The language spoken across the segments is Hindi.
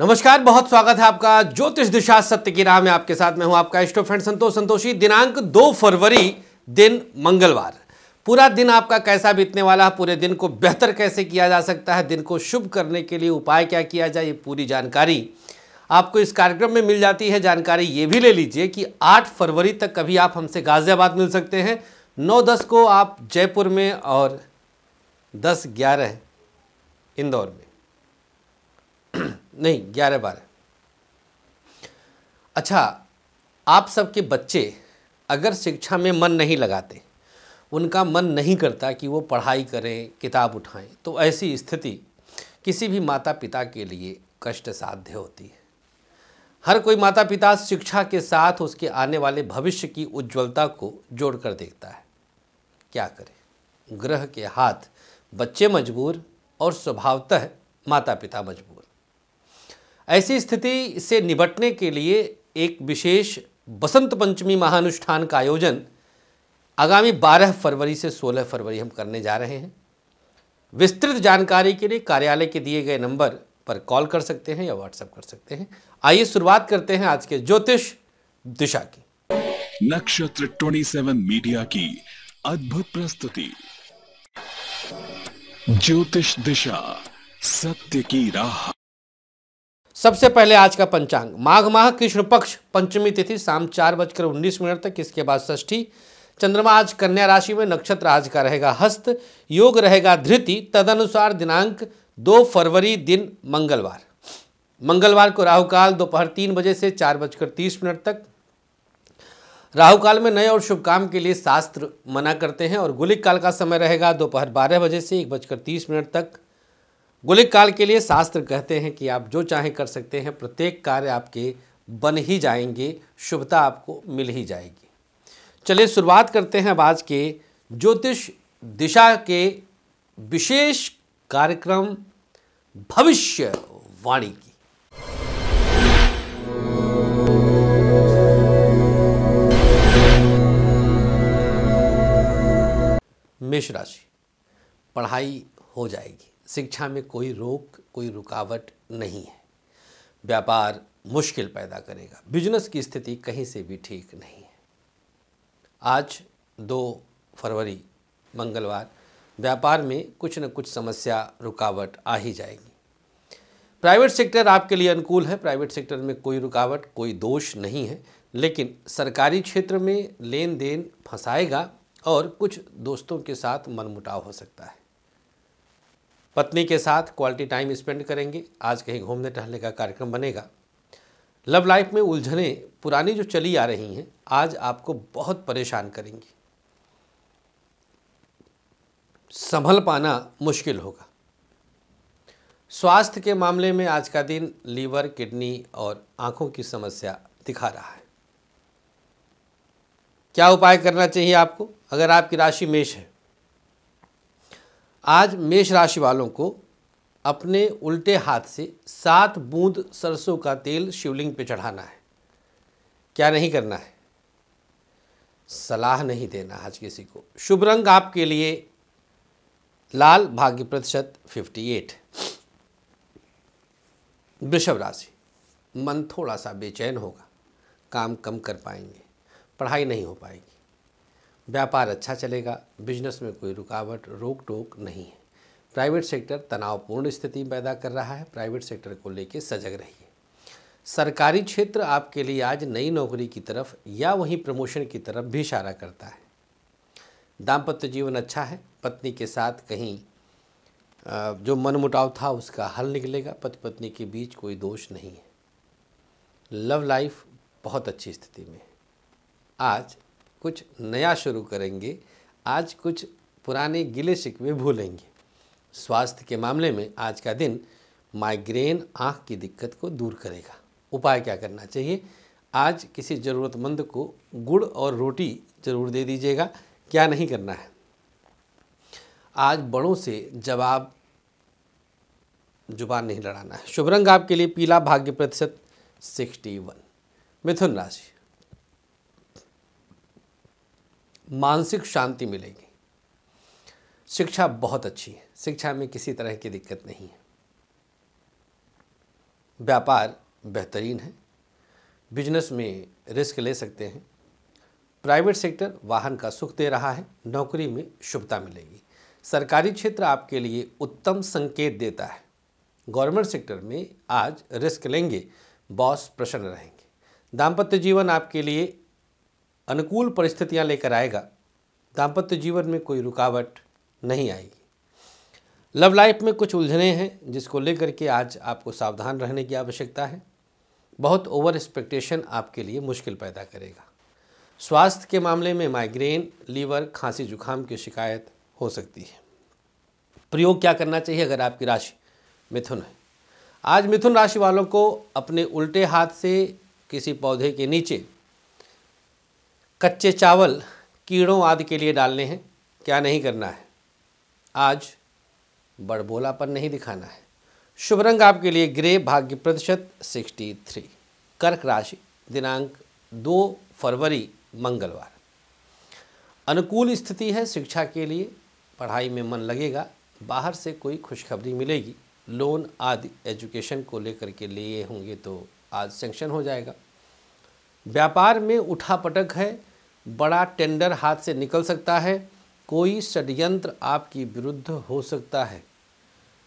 नमस्कार बहुत स्वागत है आपका ज्योतिष दिशा सत्य की राह में आपके साथ मैं हूं आपका इष्टो फ्रेंड संतोष संतोषी दिनांक 2 फरवरी दिन मंगलवार पूरा दिन आपका कैसा बीतने वाला है पूरे दिन को बेहतर कैसे किया जा सकता है दिन को शुभ करने के लिए उपाय क्या किया जाए ये पूरी जानकारी आपको इस कार्यक्रम में मिल जाती है जानकारी ये भी ले लीजिए कि आठ फरवरी तक कभी आप हमसे गाज़ियाबाद मिल सकते हैं नौ दस को आप जयपुर में और दस ग्यारह इंदौर में नहीं ग्यारह बारह अच्छा आप सबके बच्चे अगर शिक्षा में मन नहीं लगाते उनका मन नहीं करता कि वो पढ़ाई करें किताब उठाएं तो ऐसी स्थिति किसी भी माता पिता के लिए कष्ट साध्य होती है हर कोई माता पिता शिक्षा के साथ उसके आने वाले भविष्य की उज्ज्वलता को जोड़कर देखता है क्या करें ग्रह के हाथ बच्चे मजबूर और स्वभावतः माता पिता मजबूर ऐसी स्थिति से निपटने के लिए एक विशेष बसंत पंचमी महानुष्ठान का आयोजन आगामी 12 फरवरी से 16 फरवरी हम करने जा रहे हैं विस्तृत जानकारी के लिए कार्यालय के दिए गए नंबर पर कॉल कर सकते हैं या व्हाट्सएप कर सकते हैं आइए शुरुआत करते हैं आज के ज्योतिष दिशा की नक्षत्र 27 मीडिया की अद्भुत प्रस्तुति ज्योतिष दिशा सत्य की राह सबसे पहले आज का पंचांग माघ माह कृष्ण पक्ष पंचमी तिथि शाम चार बजकर उन्नीस मिनट तक इसके बाद षष्ठी चंद्रमा आज कन्या राशि में नक्षत्र आज का रहेगा हस्त योग रहेगा धृति तदनुसार दिनांक दो फरवरी दिन मंगलवार मंगलवार को राहुकाल दोपहर तीन बजे से चार बजकर तीस मिनट तक राहु काल में नए और शुभ काम के लिए शास्त्र मना करते हैं और गुलिक काल का समय रहेगा दोपहर बारह बजे से एक बजकर तीस मिनट तक गोलिक काल के लिए शास्त्र कहते हैं कि आप जो चाहे कर सकते हैं प्रत्येक कार्य आपके बन ही जाएंगे शुभता आपको मिल ही जाएगी चलिए शुरुआत करते हैं अब आज के ज्योतिष दिशा के विशेष कार्यक्रम भविष्य वाणी की मेष राशि पढ़ाई हो जाएगी शिक्षा में कोई रोक कोई रुकावट नहीं है व्यापार मुश्किल पैदा करेगा बिजनेस की स्थिति कहीं से भी ठीक नहीं है आज दो फरवरी मंगलवार व्यापार में कुछ न कुछ समस्या रुकावट आ ही जाएगी प्राइवेट सेक्टर आपके लिए अनुकूल है प्राइवेट सेक्टर में कोई रुकावट कोई दोष नहीं है लेकिन सरकारी क्षेत्र में लेन देन फंसाएगा और कुछ दोस्तों के साथ मनमुटाव हो सकता है पत्नी के साथ क्वालिटी टाइम स्पेंड करेंगे आज कहीं घूमने टहलने का कार्यक्रम बनेगा लव लाइफ में उलझने पुरानी जो चली आ रही हैं आज आपको बहुत परेशान करेंगी संभल पाना मुश्किल होगा स्वास्थ्य के मामले में आज का दिन लीवर किडनी और आंखों की समस्या दिखा रहा है क्या उपाय करना चाहिए आपको अगर आपकी राशि मेष है आज मेष राशि वालों को अपने उल्टे हाथ से सात बूंद सरसों का तेल शिवलिंग पे चढ़ाना है क्या नहीं करना है सलाह नहीं देना आज किसी को शुभ रंग आपके लिए लाल भाग्य प्रतिशत 58 वृषभ राशि मन थोड़ा सा बेचैन होगा काम कम कर पाएंगे पढ़ाई नहीं हो पाएगी व्यापार अच्छा चलेगा बिजनेस में कोई रुकावट रोक टोक नहीं है प्राइवेट सेक्टर तनावपूर्ण स्थिति पैदा कर रहा है प्राइवेट सेक्टर को लेकर सजग रहिए सरकारी क्षेत्र आपके लिए आज नई नौकरी की तरफ या वहीं प्रमोशन की तरफ भी इशारा करता है दाम्पत्य जीवन अच्छा है पत्नी के साथ कहीं जो मनमुटाव था उसका हल निकलेगा पति पत्नी के बीच कोई दोष नहीं है लव लाइफ बहुत अच्छी स्थिति में है आज कुछ नया शुरू करेंगे आज कुछ पुराने गिले शिकवे भूलेंगे स्वास्थ्य के मामले में आज का दिन माइग्रेन आँख की दिक्कत को दूर करेगा उपाय क्या करना चाहिए आज किसी ज़रूरतमंद को गुड़ और रोटी ज़रूर दे दीजिएगा क्या नहीं करना है आज बड़ों से जवाब जुबान नहीं लड़ाना है शुभ रंग आपके लिए पीला भाग्य प्रतिशत सिक्सटी वन मिथुन राशि मानसिक शांति मिलेगी शिक्षा बहुत अच्छी है शिक्षा में किसी तरह की दिक्कत नहीं है व्यापार बेहतरीन है बिजनेस में रिस्क ले सकते हैं प्राइवेट सेक्टर वाहन का सुख दे रहा है नौकरी में शुभता मिलेगी सरकारी क्षेत्र आपके लिए उत्तम संकेत देता है गवर्नमेंट सेक्टर में आज रिस्क लेंगे बॉस प्रसन्न रहेंगे दाम्पत्य जीवन आपके लिए अनुकूल परिस्थितियां लेकर आएगा दाम्पत्य जीवन में कोई रुकावट नहीं आएगी लव लाइफ में कुछ उलझने हैं जिसको लेकर के आज आपको सावधान रहने की आवश्यकता है बहुत ओवर एक्सपेक्टेशन आपके लिए मुश्किल पैदा करेगा स्वास्थ्य के मामले में माइग्रेन लीवर खांसी जुखाम की शिकायत हो सकती है प्रयोग क्या करना चाहिए अगर आपकी राशि मिथुन है आज मिथुन राशि वालों को अपने उल्टे हाथ से किसी पौधे के नीचे कच्चे चावल कीड़ों आदि के लिए डालने हैं क्या नहीं करना है आज बड़बोलापन नहीं दिखाना है शुभ रंग आपके लिए ग्रे भाग्य प्रतिशत 63 कर्क राशि दिनांक 2 फरवरी मंगलवार अनुकूल स्थिति है शिक्षा के लिए पढ़ाई में मन लगेगा बाहर से कोई खुशखबरी मिलेगी लोन आदि एजुकेशन को लेकर के लिए होंगे तो आज सेंक्शन हो जाएगा व्यापार में उठापटक है बड़ा टेंडर हाथ से निकल सकता है कोई षड्यंत्र आपकी विरुद्ध हो सकता है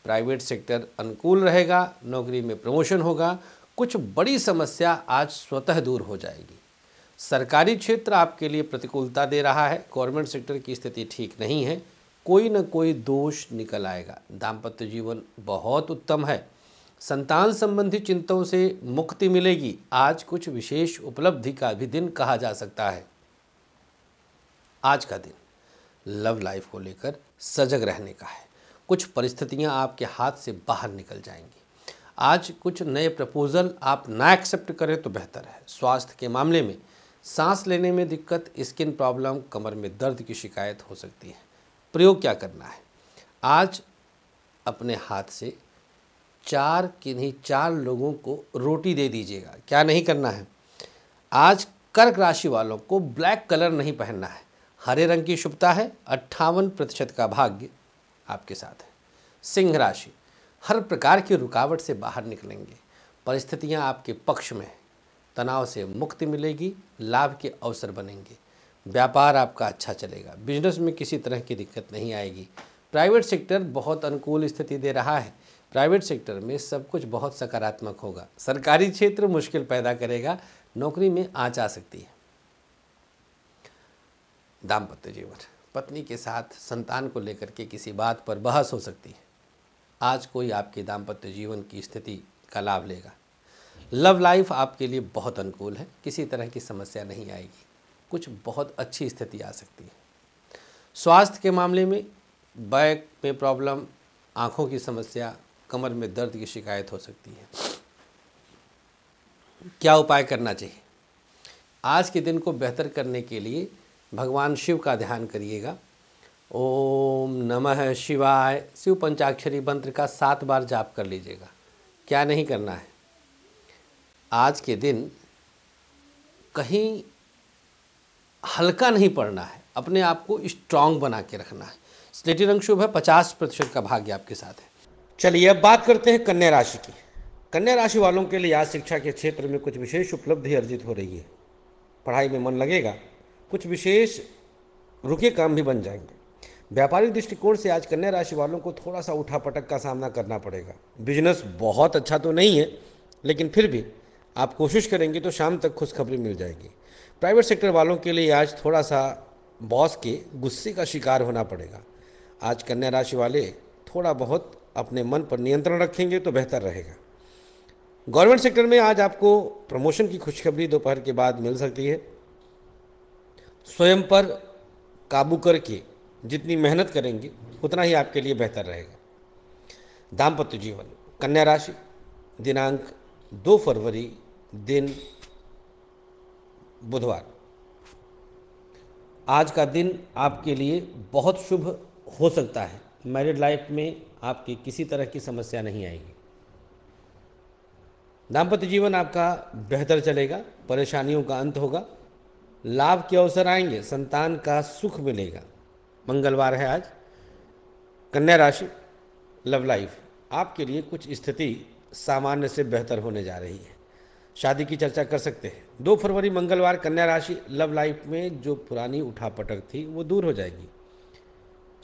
प्राइवेट सेक्टर अनुकूल रहेगा नौकरी में प्रमोशन होगा कुछ बड़ी समस्या आज स्वतः दूर हो जाएगी सरकारी क्षेत्र आपके लिए प्रतिकूलता दे रहा है गवर्नमेंट सेक्टर की स्थिति ठीक नहीं है कोई ना कोई दोष निकल आएगा दाम्पत्य जीवन बहुत उत्तम है संतान संबंधी चिंताओं से मुक्ति मिलेगी आज कुछ विशेष उपलब्धि का भी दिन कहा जा सकता है आज का दिन लव लाइफ को लेकर सजग रहने का है कुछ परिस्थितियां आपके हाथ से बाहर निकल जाएंगी आज कुछ नए प्रपोजल आप ना एक्सेप्ट करें तो बेहतर है स्वास्थ्य के मामले में सांस लेने में दिक्कत स्किन प्रॉब्लम कमर में दर्द की शिकायत हो सकती है प्रयोग क्या करना है आज अपने हाथ से चार किन्हीं चार लोगों को रोटी दे दीजिएगा क्या नहीं करना है आज कर्क राशि वालों को ब्लैक कलर नहीं पहनना है हरे रंग की शुभता है अट्ठावन प्रतिशत का भाग्य आपके साथ है सिंह राशि हर प्रकार की रुकावट से बाहर निकलेंगे परिस्थितियां आपके पक्ष में हैं तनाव से मुक्ति मिलेगी लाभ के अवसर बनेंगे व्यापार आपका अच्छा चलेगा बिजनेस में किसी तरह की दिक्कत नहीं आएगी प्राइवेट सेक्टर बहुत अनुकूल स्थिति दे रहा है प्राइवेट सेक्टर में सब कुछ बहुत सकारात्मक होगा सरकारी क्षेत्र मुश्किल पैदा करेगा नौकरी में आँच आ सकती है दाम्पत्य जीवन पत्नी के साथ संतान को लेकर के किसी बात पर बहस हो सकती है आज कोई आपके दाम्पत्य जीवन की स्थिति का लाभ लेगा लव लाइफ आपके लिए बहुत अनुकूल है किसी तरह की समस्या नहीं आएगी कुछ बहुत अच्छी स्थिति आ सकती है स्वास्थ्य के मामले में बैक में प्रॉब्लम आँखों की समस्या कमर में दर्द की शिकायत हो सकती है क्या उपाय करना चाहिए आज के दिन को बेहतर करने के लिए भगवान शिव का ध्यान करिएगा ओम नमः शिवाय शिव पंचाक्षरी मंत्र का सात बार जाप कर लीजिएगा क्या नहीं करना है आज के दिन कहीं हल्का नहीं पड़ना है अपने आप को स्ट्रांग बना के रखना है स्लेटी रंग शुभ है पचास प्रतिशत का भाग्य आपके साथ है चलिए अब बात करते हैं कन्या राशि की कन्या राशि वालों के लिए आज शिक्षा के क्षेत्र में कुछ विशेष उपलब्धि अर्जित हो रही है पढ़ाई में मन लगेगा कुछ विशेष रुके काम भी बन जाएंगे व्यापारिक दृष्टिकोण से आज कन्या राशि वालों को थोड़ा सा उठापटक का सामना करना पड़ेगा बिजनेस बहुत अच्छा तो नहीं है लेकिन फिर भी आप कोशिश करेंगे तो शाम तक खुशखबरी मिल जाएगी प्राइवेट सेक्टर वालों के लिए आज थोड़ा सा बॉस के गुस्से का शिकार होना पड़ेगा आज कन्या राशि वाले थोड़ा बहुत अपने मन पर नियंत्रण रखेंगे तो बेहतर रहेगा गवर्नमेंट सेक्टर में आज आपको प्रमोशन की खुशखबरी दोपहर के बाद मिल सकती है स्वयं पर काबू करके जितनी मेहनत करेंगे उतना ही आपके लिए बेहतर रहेगा दाम्पत्य जीवन कन्या राशि दिनांक दो फरवरी दिन बुधवार आज का दिन आपके लिए बहुत शुभ हो सकता है मैरिड लाइफ में आपकी किसी तरह की समस्या नहीं आएगी दाम्पत्य जीवन आपका बेहतर चलेगा परेशानियों का अंत होगा लाभ के अवसर आएंगे संतान का सुख मिलेगा मंगलवार है आज कन्या राशि लव लाइफ आपके लिए कुछ स्थिति सामान्य से बेहतर होने जा रही है शादी की चर्चा कर सकते हैं दो फरवरी मंगलवार कन्या राशि लव लाइफ में जो पुरानी उठापटक थी वो दूर हो जाएगी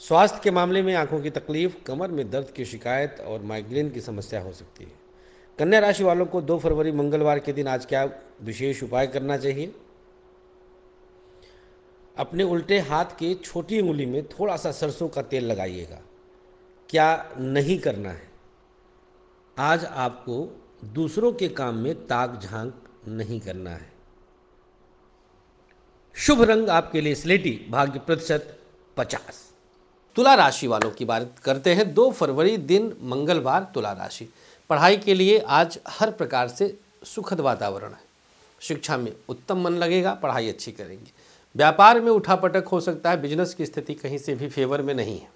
स्वास्थ्य के मामले में आंखों की तकलीफ कमर में दर्द की शिकायत और माइग्रेन की समस्या हो सकती है कन्या राशि वालों को 2 फरवरी मंगलवार के दिन आज क्या विशेष उपाय करना चाहिए अपने उल्टे हाथ के छोटी उंगली में थोड़ा सा सरसों का तेल लगाइएगा क्या नहीं करना है आज आपको दूसरों के काम में ताक झांक नहीं करना है शुभ रंग आपके लिए स्लेटी भाग्य प्रतिशत पचास तुला राशि वालों की बात करते हैं दो फरवरी दिन मंगलवार तुला राशि पढ़ाई के लिए आज हर प्रकार से सुखद वातावरण है शिक्षा में उत्तम मन लगेगा पढ़ाई अच्छी करेंगे व्यापार में उठापटक हो सकता है बिजनेस की स्थिति कहीं से भी फेवर में नहीं है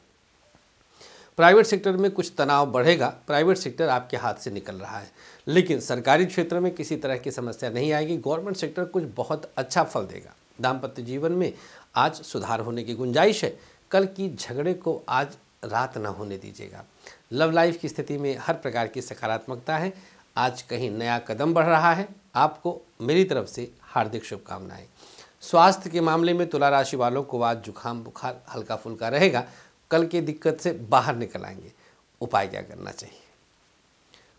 प्राइवेट सेक्टर में कुछ तनाव बढ़ेगा प्राइवेट सेक्टर आपके हाथ से निकल रहा है लेकिन सरकारी क्षेत्र में किसी तरह की समस्या नहीं आएगी गवर्नमेंट सेक्टर कुछ बहुत अच्छा फल देगा दाम्पत्य जीवन में आज सुधार होने की गुंजाइश है कल की झगड़े को आज रात ना होने दीजिएगा लव लाइफ की स्थिति में हर प्रकार की सकारात्मकता है आज कहीं नया कदम बढ़ रहा है आपको मेरी तरफ से हार्दिक शुभकामनाएं स्वास्थ्य के मामले में तुला राशि वालों को आज जुखाम बुखार हल्का फुल्का रहेगा कल की दिक्कत से बाहर निकल आएंगे उपाय क्या करना चाहिए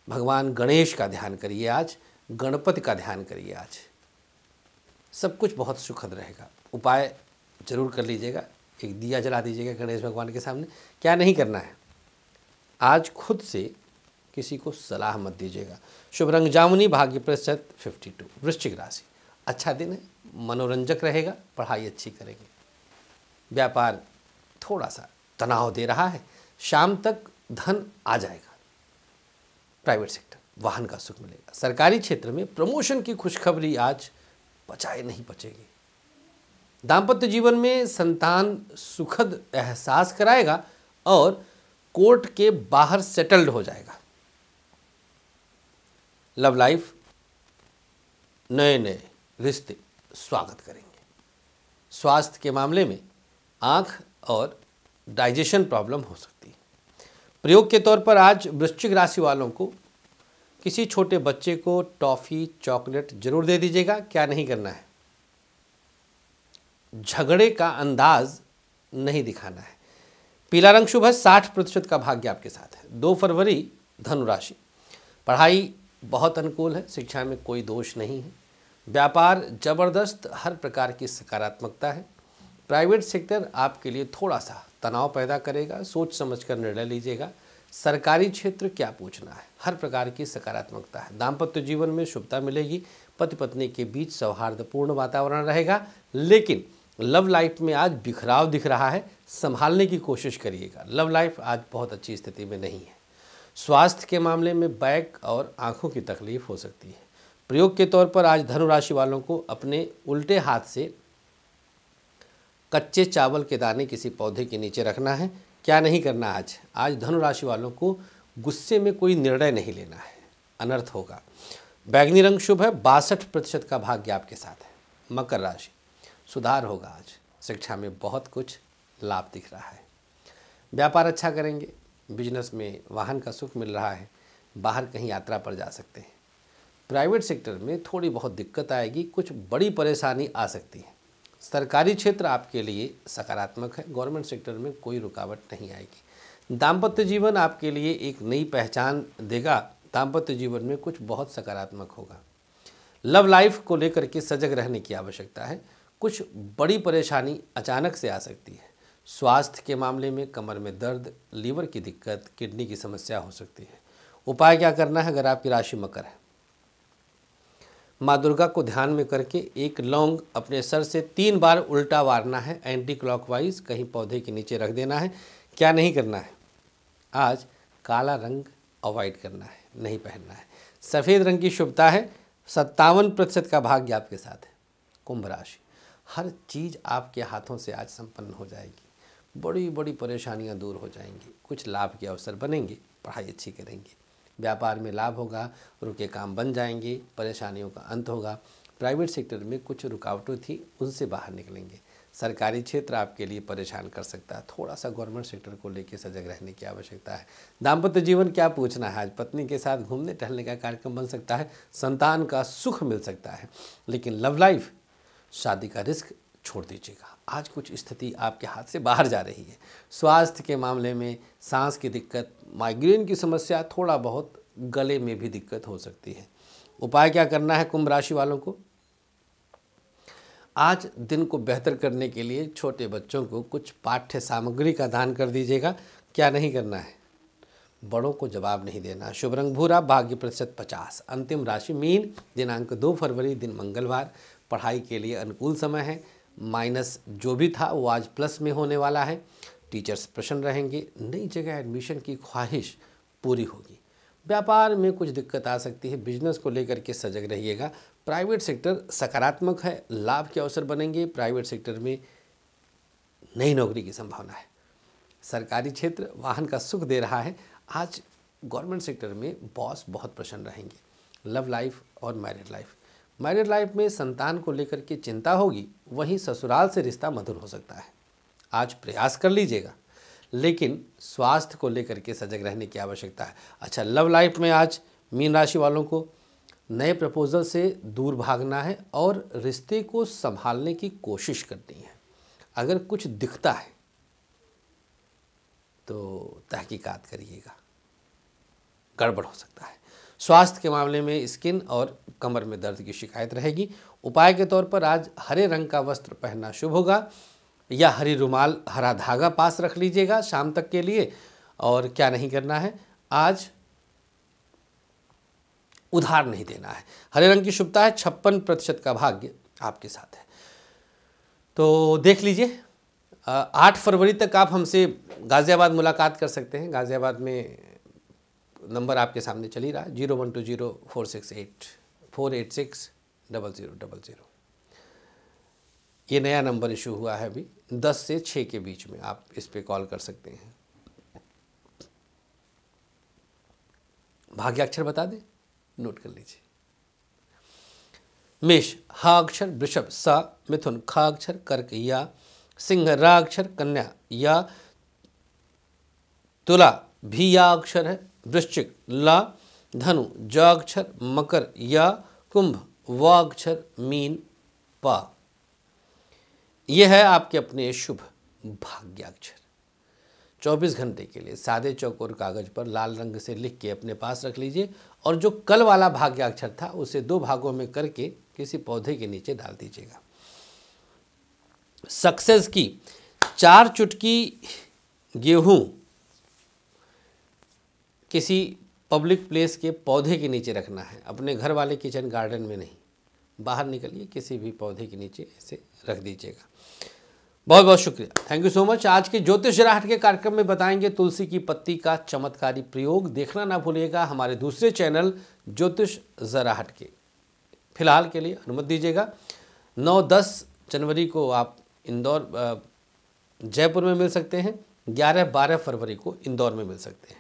भगवान गणेश का ध्यान करिए आज गणपति का ध्यान करिए आज सब कुछ बहुत सुखद रहेगा उपाय जरूर कर लीजिएगा एक दिया जला दीजिएगा गणेश भगवान के सामने क्या नहीं करना है आज खुद से किसी को सलाह मत दीजिएगा शुभ रंग जामुनी भाग्य प्रतिशत फिफ्टी टू वृश्चिक राशि अच्छा दिन है मनोरंजक रहेगा पढ़ाई अच्छी करेंगे व्यापार थोड़ा सा तनाव दे रहा है शाम तक धन आ जाएगा प्राइवेट सेक्टर वाहन का सुख मिलेगा सरकारी क्षेत्र में प्रमोशन की खुशखबरी आज बचाए नहीं बचेगी दाम्पत्य जीवन में संतान सुखद एहसास कराएगा और कोर्ट के बाहर सेटल्ड हो जाएगा लव लाइफ नए नए रिश्ते स्वागत करेंगे स्वास्थ्य के मामले में आँख और डाइजेशन प्रॉब्लम हो सकती है प्रयोग के तौर पर आज वृश्चिक राशि वालों को किसी छोटे बच्चे को टॉफ़ी चॉकलेट ज़रूर दे दीजिएगा क्या नहीं करना है झगड़े का अंदाज नहीं दिखाना है पीला रंग शुभ है साठ प्रतिशत का भाग्य आपके साथ है दो फरवरी धनुराशि पढ़ाई बहुत अनुकूल है शिक्षा में कोई दोष नहीं है व्यापार जबरदस्त हर प्रकार की सकारात्मकता है प्राइवेट सेक्टर आपके लिए थोड़ा सा तनाव पैदा करेगा सोच समझ कर निर्णय लीजिएगा सरकारी क्षेत्र क्या पूछना है हर प्रकार की सकारात्मकता है दाम्पत्य जीवन में शुभता मिलेगी पति पत्नी के बीच सौहार्दपूर्ण वातावरण रहेगा लेकिन लव लाइफ में आज बिखराव दिख रहा है संभालने की कोशिश करिएगा लव लाइफ आज बहुत अच्छी स्थिति में नहीं है स्वास्थ्य के मामले में बैक और आंखों की तकलीफ हो सकती है प्रयोग के तौर पर आज धनुराशि वालों को अपने उल्टे हाथ से कच्चे चावल के दाने किसी पौधे के नीचे रखना है क्या नहीं करना आज आज धनुराशि वालों को गुस्से में कोई निर्णय नहीं लेना है अनर्थ होगा बैगनी रंग शुभ है बासठ प्रतिशत का भाग्य आपके साथ है मकर राशि सुधार होगा आज शिक्षा में बहुत कुछ लाभ दिख रहा है व्यापार अच्छा करेंगे बिजनेस में वाहन का सुख मिल रहा है बाहर कहीं यात्रा पर जा सकते हैं प्राइवेट सेक्टर में थोड़ी बहुत दिक्कत आएगी कुछ बड़ी परेशानी आ सकती है सरकारी क्षेत्र आपके लिए सकारात्मक है गवर्नमेंट सेक्टर में कोई रुकावट नहीं आएगी दाम्पत्य जीवन आपके लिए एक नई पहचान देगा दाम्पत्य जीवन में कुछ बहुत सकारात्मक होगा लव लाइफ को लेकर के सजग रहने की आवश्यकता है कुछ बड़ी परेशानी अचानक से आ सकती है स्वास्थ्य के मामले में कमर में दर्द लीवर की दिक्कत किडनी की समस्या हो सकती है उपाय क्या करना है अगर आपकी राशि मकर है माँ दुर्गा को ध्यान में करके एक लौंग अपने सर से तीन बार उल्टा वारना है एंटी क्लॉकवाइज कहीं पौधे के नीचे रख देना है क्या नहीं करना है आज काला रंग अवॉइड करना है नहीं पहनना है सफ़ेद रंग की शुभता है सत्तावन प्रतिशत का भाग्य आपके साथ है कुंभ राशि हर चीज़ आपके हाथों से आज संपन्न हो जाएगी बड़ी बड़ी परेशानियाँ दूर हो जाएंगी कुछ लाभ के अवसर बनेंगे पढ़ाई अच्छी करेंगे व्यापार में लाभ होगा रुके काम बन जाएंगे परेशानियों का अंत होगा प्राइवेट सेक्टर में कुछ रुकावटें थी उनसे बाहर निकलेंगे सरकारी क्षेत्र आपके लिए परेशान कर सकता है थोड़ा सा गवर्नमेंट सेक्टर को लेकर सजग रहने की आवश्यकता है दाम्पत्य जीवन क्या पूछना है आज पत्नी के साथ घूमने टहलने का कार्यक्रम बन सकता है संतान का सुख मिल सकता है लेकिन लव लाइफ शादी का रिस्क छोड़ दीजिएगा आज कुछ स्थिति आपके हाथ से बाहर जा रही है स्वास्थ्य के मामले में सांस की दिक्कत माइग्रेन की समस्या थोड़ा बहुत गले में भी दिक्कत हो सकती है उपाय क्या करना है कुंभ राशि वालों को आज दिन को बेहतर करने के लिए छोटे बच्चों को कुछ पाठ्य सामग्री का दान कर दीजिएगा क्या नहीं करना है बड़ों को जवाब नहीं देना शुभ रंग भूरा भाग्य प्रतिशत पचास अंतिम राशि मीन दिनांक दो फरवरी दिन मंगलवार पढ़ाई के लिए अनुकूल समय है माइनस जो भी था वो आज प्लस में होने वाला है टीचर्स प्रसन्न रहेंगे नई जगह एडमिशन की ख्वाहिश पूरी होगी व्यापार में कुछ दिक्कत आ सकती है बिजनेस को लेकर के सजग रहिएगा प्राइवेट सेक्टर सकारात्मक है लाभ के अवसर बनेंगे प्राइवेट सेक्टर में नई नौकरी की संभावना है सरकारी क्षेत्र वाहन का सुख दे रहा है आज गवर्नमेंट सेक्टर में बॉस बहुत प्रसन्न रहेंगे लव लाइफ और मैरिड लाइफ मैरिड लाइफ में संतान को लेकर के चिंता होगी वहीं ससुराल से रिश्ता मधुर हो सकता है आज प्रयास कर लीजिएगा लेकिन स्वास्थ्य को लेकर के सजग रहने की आवश्यकता है अच्छा लव लाइफ में आज मीन राशि वालों को नए प्रपोजल से दूर भागना है और रिश्ते को संभालने की कोशिश करनी है अगर कुछ दिखता है तो तहकीकात करिएगा गड़बड़ हो सकता है स्वास्थ्य के मामले में स्किन और कमर में दर्द की शिकायत रहेगी उपाय के तौर पर आज हरे रंग का वस्त्र पहनना शुभ होगा या हरी रुमाल हरा धागा पास रख लीजिएगा शाम तक के लिए और क्या नहीं करना है आज उधार नहीं देना है हरे रंग की शुभता है छप्पन प्रतिशत का भाग्य आपके साथ है तो देख लीजिए आठ फरवरी तक आप हमसे गाज़ियाबाद मुलाकात कर सकते हैं गाज़ियाबाद में नंबर आपके सामने चल ही रहा है zero one two zero four six eight four eight six double zero double zero ये नया नंबर इशू हुआ है अभी दस से छः के बीच में आप इस पर कॉल कर सकते हैं भाग्याक्षर बता दें नोट कर लीजिए मेष अक्षर वृषभ सा मिथुन खाक्षर कर्क या सिंह राक्षर कन्या या तुला भी या अक्षर है वृश्चिक ला धनु जाक्षर मकर या कुंभ वाक्षर मीन पा यह है आपके अपने शुभ भाग्याक्षर 24 घंटे के लिए सादे चौक और कागज पर लाल रंग से लिख के अपने पास रख लीजिए और जो कल वाला भाग्याक्षर था उसे दो भागों में करके किसी पौधे के नीचे डाल दीजिएगा सक्सेस की चार चुटकी गेहूं किसी पब्लिक प्लेस के पौधे के नीचे रखना है अपने घर वाले किचन गार्डन में नहीं बाहर निकलिए किसी भी पौधे के नीचे ऐसे रख दीजिएगा बहुत बहुत शुक्रिया थैंक यू सो मच आज के ज्योतिष जराहट के कार्यक्रम में बताएंगे तुलसी की पत्ती का चमत्कारी प्रयोग देखना ना भूलिएगा हमारे दूसरे चैनल ज्योतिष जराहट के फिलहाल के लिए अनुमति दीजिएगा 9 10 जनवरी को आप इंदौर जयपुर में मिल सकते हैं 11 12 फरवरी को इंदौर में मिल सकते हैं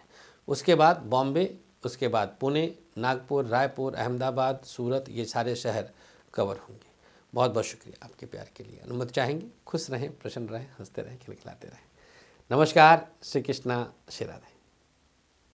उसके बाद बॉम्बे उसके बाद पुणे नागपुर रायपुर अहमदाबाद सूरत ये सारे शहर कवर होंगे बहुत बहुत शुक्रिया आपके प्यार के लिए अनुमति चाहेंगे खुश रहें प्रसन्न रहें हंसते रहें खिलखिलाते रहें नमस्कार श्री कृष्णा श्री राधे